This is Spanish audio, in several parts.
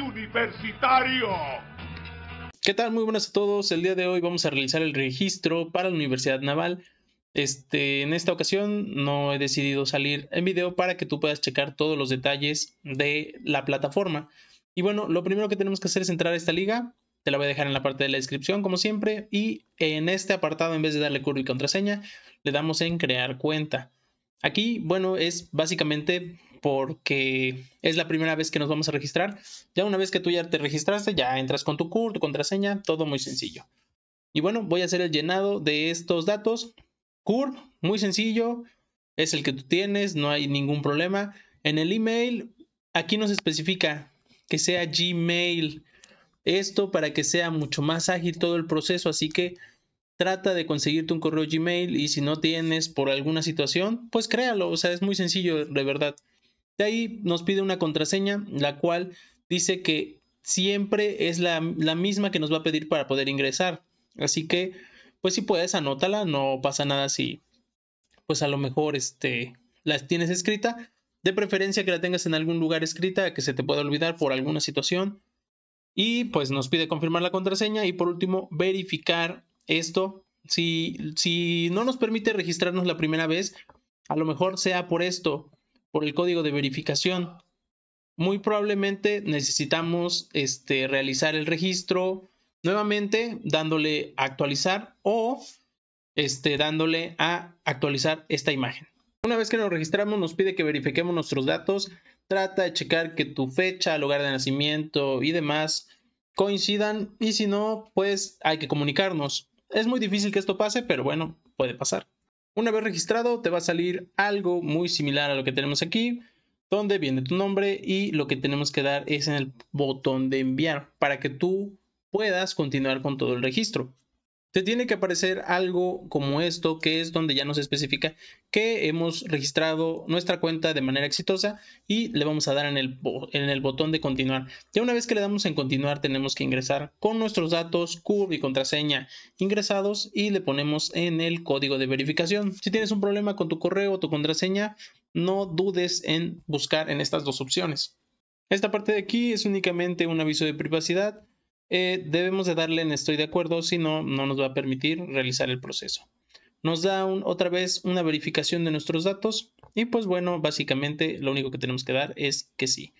universitario. ¿Qué tal? Muy buenas a todos. El día de hoy vamos a realizar el registro para la Universidad Naval. Este, en esta ocasión no he decidido salir en video para que tú puedas checar todos los detalles de la plataforma. Y bueno, lo primero que tenemos que hacer es entrar a esta liga. Te la voy a dejar en la parte de la descripción, como siempre. Y en este apartado, en vez de darle curva y contraseña, le damos en crear cuenta. Aquí, bueno, es básicamente porque es la primera vez que nos vamos a registrar. Ya una vez que tú ya te registraste, ya entras con tu CUR, tu contraseña, todo muy sencillo. Y bueno, voy a hacer el llenado de estos datos. CUR, muy sencillo, es el que tú tienes, no hay ningún problema. En el email, aquí nos especifica que sea Gmail. Esto para que sea mucho más ágil todo el proceso, así que trata de conseguirte un correo Gmail y si no tienes por alguna situación, pues créalo, o sea, es muy sencillo, de verdad ahí nos pide una contraseña, la cual dice que siempre es la, misma que nos va a pedir para poder ingresar. Así que, pues si puedes, anótala, no pasa nada si, pues a lo mejor, este, la tienes escrita. De preferencia que la tengas en algún lugar escrita, que se te pueda olvidar por alguna situación. Y pues nos pide confirmar la contraseña y por último verificar esto. Si, si no nos permite registrarnos la primera vez, a lo mejor sea por esto por el código de verificación. Muy probablemente necesitamos este, realizar el registro nuevamente dándole a actualizar o este, dándole a actualizar esta imagen. Una vez que nos registramos nos pide que verifiquemos nuestros datos. Trata de checar que tu fecha, lugar de nacimiento y demás coincidan y si no, pues hay que comunicarnos. Es muy difícil que esto pase, pero bueno, puede pasar. Una vez registrado, te va a salir algo muy similar a lo que tenemos aquí, donde viene tu nombre y lo que tenemos que dar es en el botón de enviar para que tú puedas continuar con todo el registro te tiene que aparecer algo como esto, que es donde ya nos especifica que hemos registrado nuestra cuenta de manera exitosa y le vamos a dar en el, en el botón de continuar. Ya una vez que le damos en continuar, tenemos que ingresar con nuestros datos, curve y contraseña ingresados y le ponemos en el código de verificación. Si tienes un problema con tu correo o tu contraseña, no dudes en buscar en estas dos opciones. Esta parte de aquí es únicamente un aviso de privacidad eh, debemos de darle en estoy de acuerdo, si no, no nos va a permitir realizar el proceso. Nos da otra vez una verificación de nuestros datos y pues bueno, básicamente lo único que tenemos que dar es que sí.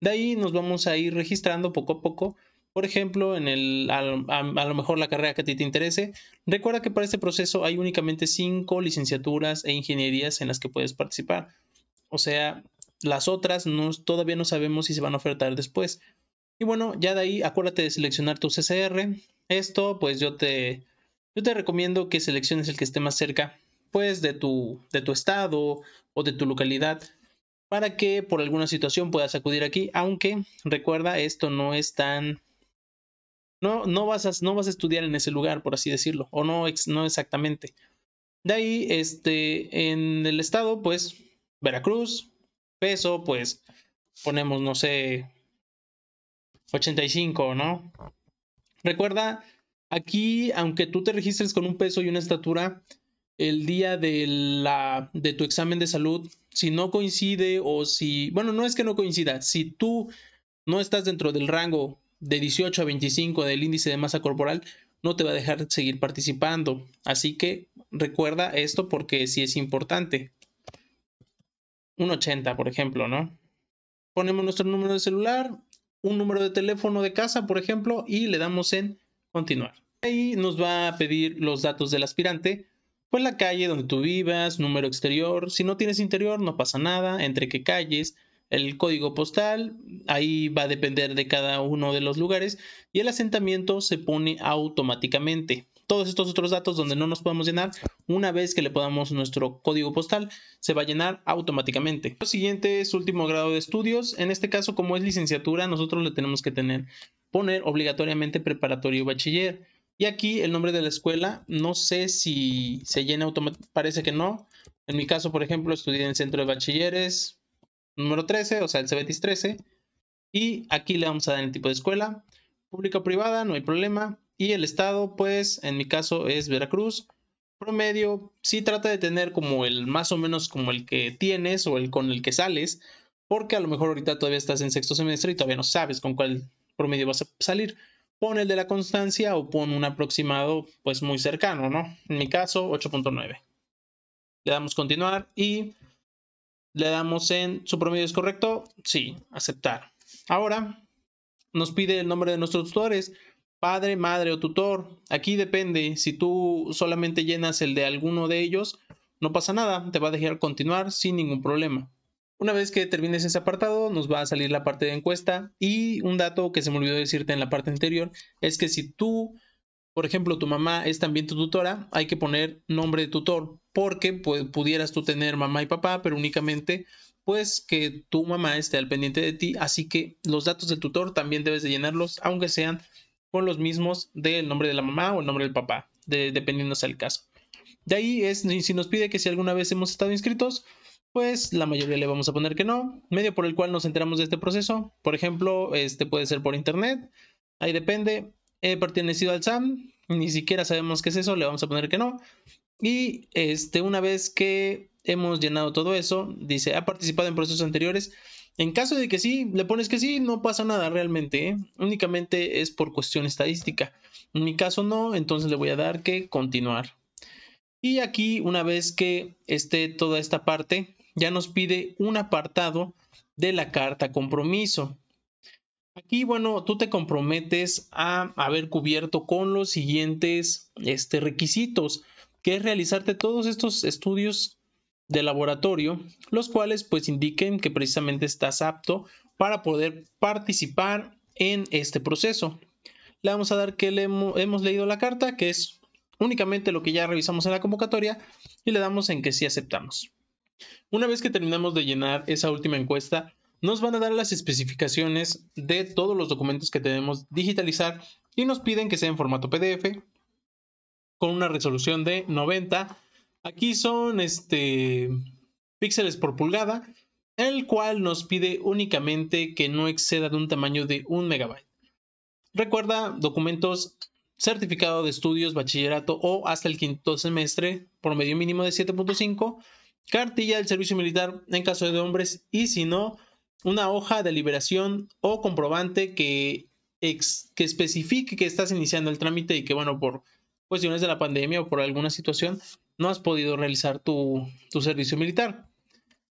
De ahí nos vamos a ir registrando poco a poco. Por ejemplo, en el, a, lo mejor la carrera que a ti te interese. Recuerda que para este proceso hay únicamente cinco licenciaturas e ingenierías en las que puedes participar. O sea, las otras no, todavía no sabemos si se van a ofertar después. Y bueno, ya de ahí acuérdate de seleccionar tu CCR. Esto pues yo te, yo te recomiendo que selecciones el que esté más cerca pues de tu, de tu estado o de tu localidad para que por alguna situación puedas acudir aquí, aunque recuerda, esto no es tan... No, no, vas, a, no vas a estudiar en ese lugar, por así decirlo, o no, no exactamente. De ahí, este, en el estado, pues, Veracruz, peso, pues, ponemos, no sé, 85, ¿no? Recuerda, aquí, aunque tú te registres con un peso y una estatura, el día de, la, de tu examen de salud, si no coincide o si, bueno, no es que no coincida, si tú no estás dentro del rango de 18 a 25 del índice de masa corporal, no te va a dejar seguir participando. Así que recuerda esto porque sí es importante. Un 80, por ejemplo, ¿no? Ponemos nuestro número de celular, un número de teléfono de casa, por ejemplo, y le damos en continuar. Ahí nos va a pedir los datos del aspirante, pues la calle donde tú vivas, número exterior, si no tienes interior no pasa nada, entre qué calles, el código postal, ahí va a depender de cada uno de los lugares y el asentamiento se pone automáticamente todos estos otros datos donde no nos podemos llenar, una vez que le podamos nuestro código postal, se va a llenar automáticamente. Lo siguiente es último grado de estudios. En este caso, como es licenciatura, nosotros le tenemos que tener, poner obligatoriamente preparatorio bachiller. Y aquí el nombre de la escuela, no sé si se llena automáticamente, parece que no. En mi caso, por ejemplo, estudié en el centro de bachilleres número 13, o sea, el CBTIS 13. Y aquí le vamos a dar el tipo de escuela. Pública o privada, no hay problema. Y el estado, pues, en mi caso es Veracruz. Promedio, sí trata de tener como el más o menos como el que tienes o el con el que sales, porque a lo mejor ahorita todavía estás en sexto semestre y todavía no sabes con cuál promedio vas a salir. Pon el de la constancia o pon un aproximado pues muy cercano, ¿no? En mi caso, 8.9. Le damos continuar y le damos en su promedio es correcto, sí, aceptar. Ahora nos pide el nombre de nuestros tutores padre, madre o tutor. Aquí depende, si tú solamente llenas el de alguno de ellos, no pasa nada, te va a dejar continuar sin ningún problema. Una vez que termines ese apartado, nos va a salir la parte de encuesta y un dato que se me olvidó decirte en la parte anterior es que si tú, por ejemplo, tu mamá es también tu tutora, hay que poner nombre de tutor porque pues, pudieras tú tener mamá y papá, pero únicamente pues que tu mamá esté al pendiente de ti, así que los datos del tutor también debes de llenarlos, aunque sean con los mismos del nombre de la mamá o el nombre del papá, dependiendo sea el caso. De ahí es si nos pide que si alguna vez hemos estado inscritos, pues la mayoría le vamos a poner que no. Medio por el cual nos enteramos de este proceso, por ejemplo, este puede ser por internet, ahí depende. He pertenecido al SAM, ni siquiera sabemos qué es eso, le vamos a poner que no. Y este, una vez que hemos llenado todo eso, dice, ha participado en procesos anteriores, en caso de que sí, le pones que sí, no pasa nada realmente. ¿eh? Únicamente es por cuestión estadística. En mi caso no, entonces le voy a dar que continuar. Y aquí, una vez que esté toda esta parte, ya nos pide un apartado de la carta compromiso. Aquí, bueno, tú te comprometes a haber cubierto con los siguientes este, requisitos, que es realizarte todos estos estudios de laboratorio, los cuales pues indiquen que precisamente estás apto para poder participar en este proceso. Le vamos a dar que le hemos, hemos leído la carta, que es únicamente lo que ya revisamos en la convocatoria, y le damos en que sí aceptamos. Una vez que terminamos de llenar esa última encuesta, nos van a dar las especificaciones de todos los documentos que debemos digitalizar y nos piden que sea en formato PDF con una resolución de 90 Aquí son este, píxeles por pulgada, el cual nos pide únicamente que no exceda de un tamaño de un megabyte. Recuerda, documentos certificado de estudios, bachillerato o hasta el quinto semestre, por medio mínimo de 7.5, cartilla del servicio militar en caso de hombres y si no, una hoja de liberación o comprobante que, que especifique que estás iniciando el trámite y que, bueno, por cuestiones de la pandemia o por alguna situación, no has podido realizar tu, servicio militar.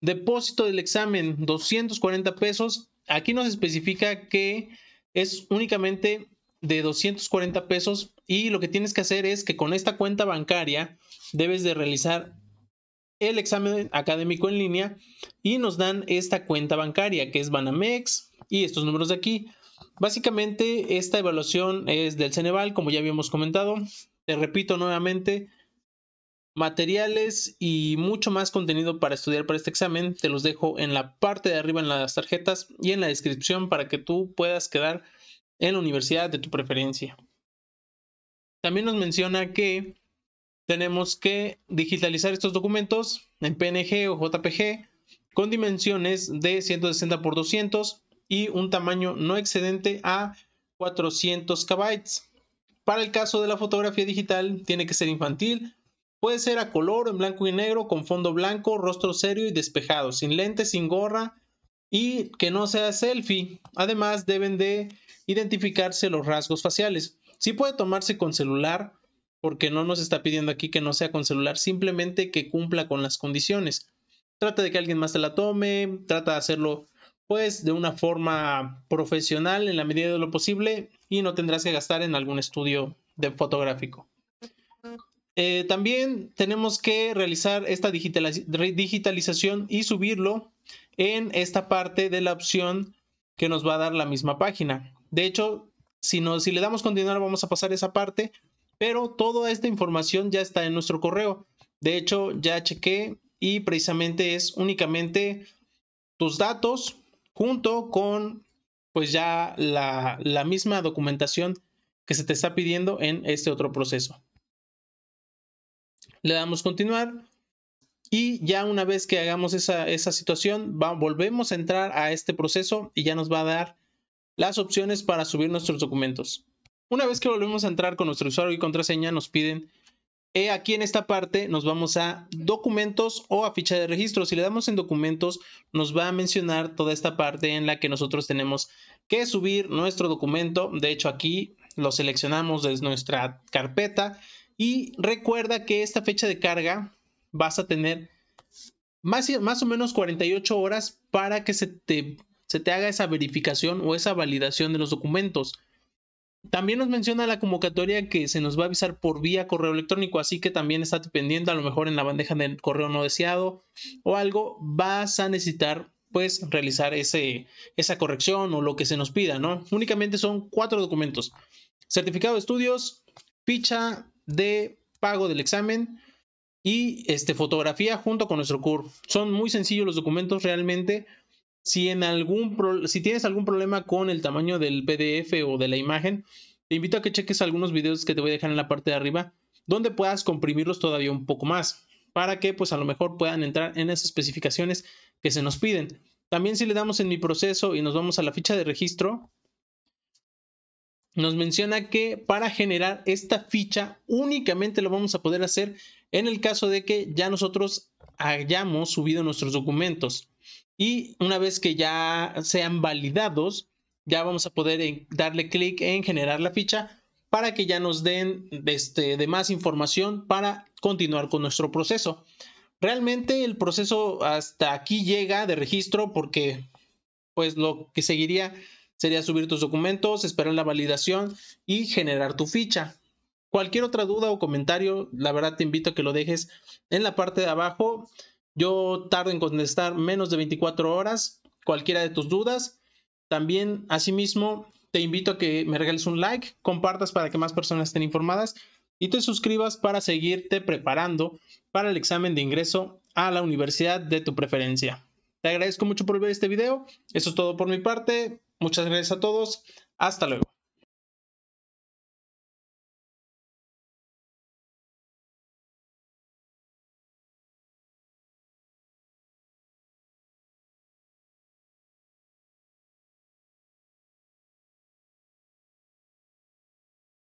Depósito del examen, 240 pesos. Aquí nos especifica que es únicamente de 240 pesos y lo que tienes que hacer es que con esta cuenta bancaria debes de realizar el examen académico en línea y nos dan esta cuenta bancaria que es Banamex y estos números de aquí. Básicamente esta evaluación es del Ceneval, como ya habíamos comentado. Te repito nuevamente, materiales y mucho más contenido para estudiar para este examen. Te los dejo en la parte de arriba en las tarjetas y en la descripción para que tú puedas quedar en la universidad de tu preferencia. También nos menciona que tenemos que digitalizar estos documentos en PNG o JPG con dimensiones de 160 x 200 y un tamaño no excedente a 400 KB. Para el caso de la fotografía digital, tiene que ser infantil Puede ser a color, en blanco y negro, con fondo blanco, rostro serio y despejado, sin lentes, sin gorra y que no sea selfie. Además, deben de identificarse los rasgos faciales. Sí puede tomarse con celular, porque no nos está pidiendo aquí que no sea con celular, simplemente que cumpla con las condiciones. Trata de que alguien más te la tome, trata de hacerlo pues de una forma profesional en la medida de lo posible y no tendrás que gastar en algún estudio de fotográfico. Eh, también tenemos que realizar esta digitalización y subirlo en esta parte de la opción que nos va a dar la misma página. De hecho, si, le damos continuar vamos a pasar esa parte, pero toda esta información ya está en nuestro correo. De hecho, ya chequé y precisamente es únicamente tus datos junto con pues ya la misma documentación que se te está pidiendo en este otro proceso le damos continuar y ya una vez que hagamos esa, situación, volvemos a entrar a este proceso y ya nos va a dar las opciones para subir nuestros documentos. Una vez que volvemos a entrar con nuestro usuario y contraseña, nos piden, aquí en esta parte nos vamos a documentos o a ficha de registro. Si le damos en documentos, nos va a mencionar toda esta parte en la que nosotros tenemos que subir nuestro documento. De hecho, aquí lo seleccionamos desde nuestra carpeta y recuerda que esta fecha de carga vas a tener más, o menos 48 horas para que se te, se te haga esa verificación o esa validación de los documentos. También nos menciona la convocatoria que se nos va a avisar por vía correo electrónico, así que también está pendiente, a lo mejor en la bandeja del correo no deseado o algo, vas a necesitar pues realizar ese, esa corrección o lo que se nos pida, ¿no? Únicamente son cuatro documentos. Certificado de estudios, ficha de pago del examen y este, fotografía junto con nuestro CURP. Son muy sencillos los documentos realmente. Si, en algún si tienes algún problema con el tamaño del PDF o de la imagen, te invito a que cheques algunos videos que te voy a dejar en la parte de arriba, donde puedas comprimirlos todavía un poco más, para que pues a lo mejor puedan entrar en las especificaciones que se nos piden. También si le damos en mi proceso y nos vamos a la ficha de registro, nos menciona que para generar esta ficha únicamente lo vamos a poder hacer en el caso de que ya nosotros hayamos subido nuestros documentos. Y una vez que ya sean validados, ya vamos a poder darle clic en generar la ficha para que ya nos den este, de más información para continuar con nuestro proceso. Realmente el proceso hasta aquí llega de registro porque pues lo que seguiría sería subir tus documentos, esperar la validación y generar tu ficha. Cualquier otra duda o comentario, la verdad te invito a que lo dejes en la parte de abajo. Yo tardo en contestar menos de 24 horas cualquiera de tus dudas. También, asimismo, te invito a que me regales un like, compartas para que más personas estén informadas y te suscribas para seguirte preparando para el examen de ingreso a la universidad de tu preferencia. Te agradezco mucho por ver este video. Eso es todo por mi parte. Muchas gracias a todos. Hasta luego.